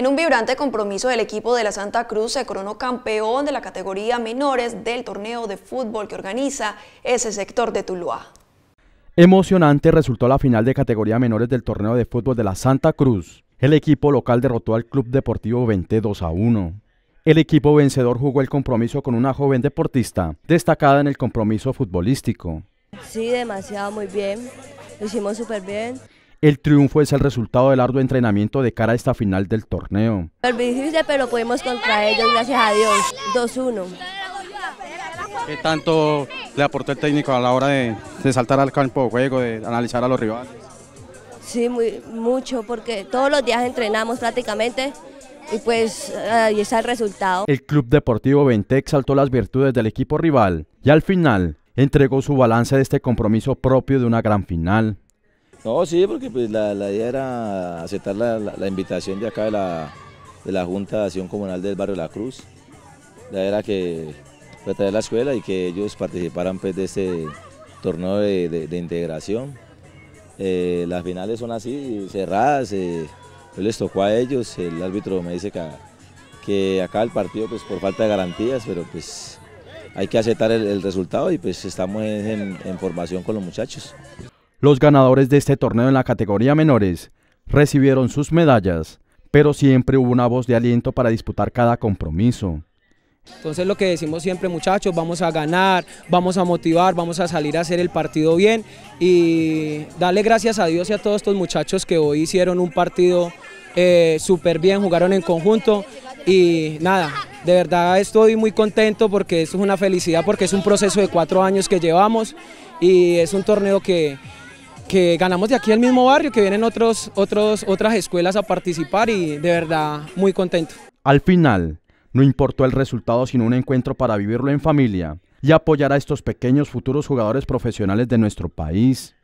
En un vibrante compromiso del equipo de la Santa Cruz se coronó campeón de la categoría menores del torneo de fútbol que organiza ese sector de Tuluá. Emocionante resultó la final de categoría menores del torneo de fútbol de la Santa Cruz. El equipo local derrotó al Club Deportivo 22 a 1. El equipo vencedor jugó el compromiso con una joven deportista, destacada en el compromiso futbolístico. Sí, demasiado, muy bien. Lo hicimos súper bien. El triunfo es el resultado del arduo entrenamiento de cara a esta final del torneo. El difícil, pero pudimos contra ellos, gracias a Dios. 2-1. ¿Qué tanto le aportó el técnico a la hora de, saltar al campo de juego, de analizar a los rivales? Sí, muy, mucho, porque todos los días entrenamos prácticamente y pues ahí está el resultado. El Club Deportivo Vente saltó las virtudes del equipo rival y al final entregó su balance de este compromiso propio de una gran final. No, sí, porque pues la, la idea era aceptar la, invitación de acá de la, Junta de Acción Comunal del Barrio La Cruz. La idea era que pues, traer la escuela y que ellos participaran pues, de este torneo de, integración. Eh, las finales son así, cerradas, eh, pues, les tocó a ellos, el árbitro me dice que, que, acá el partido pues por falta de garantías, pero pues hay que aceptar el, resultado y pues estamos en formación con los muchachos. Los ganadores de este torneo en la categoría menores recibieron sus medallas, pero siempre hubo una voz de aliento para disputar cada compromiso. Entonces lo que decimos siempre muchachos, vamos a ganar, vamos a motivar, vamos a salir a hacer el partido bien y darle gracias a Dios y a todos estos muchachos que hoy hicieron un partido eh, súper bien, jugaron en conjunto y nada, de verdad estoy muy contento porque esto es una felicidad, porque es un proceso de cuatro años que llevamos y es un torneo que, que ganamos de aquí al mismo barrio, que vienen otros, otros, otras escuelas a participar y de verdad muy contento. Al final, no importó el resultado, sino un encuentro para vivirlo en familia y apoyar a estos pequeños futuros jugadores profesionales de nuestro país.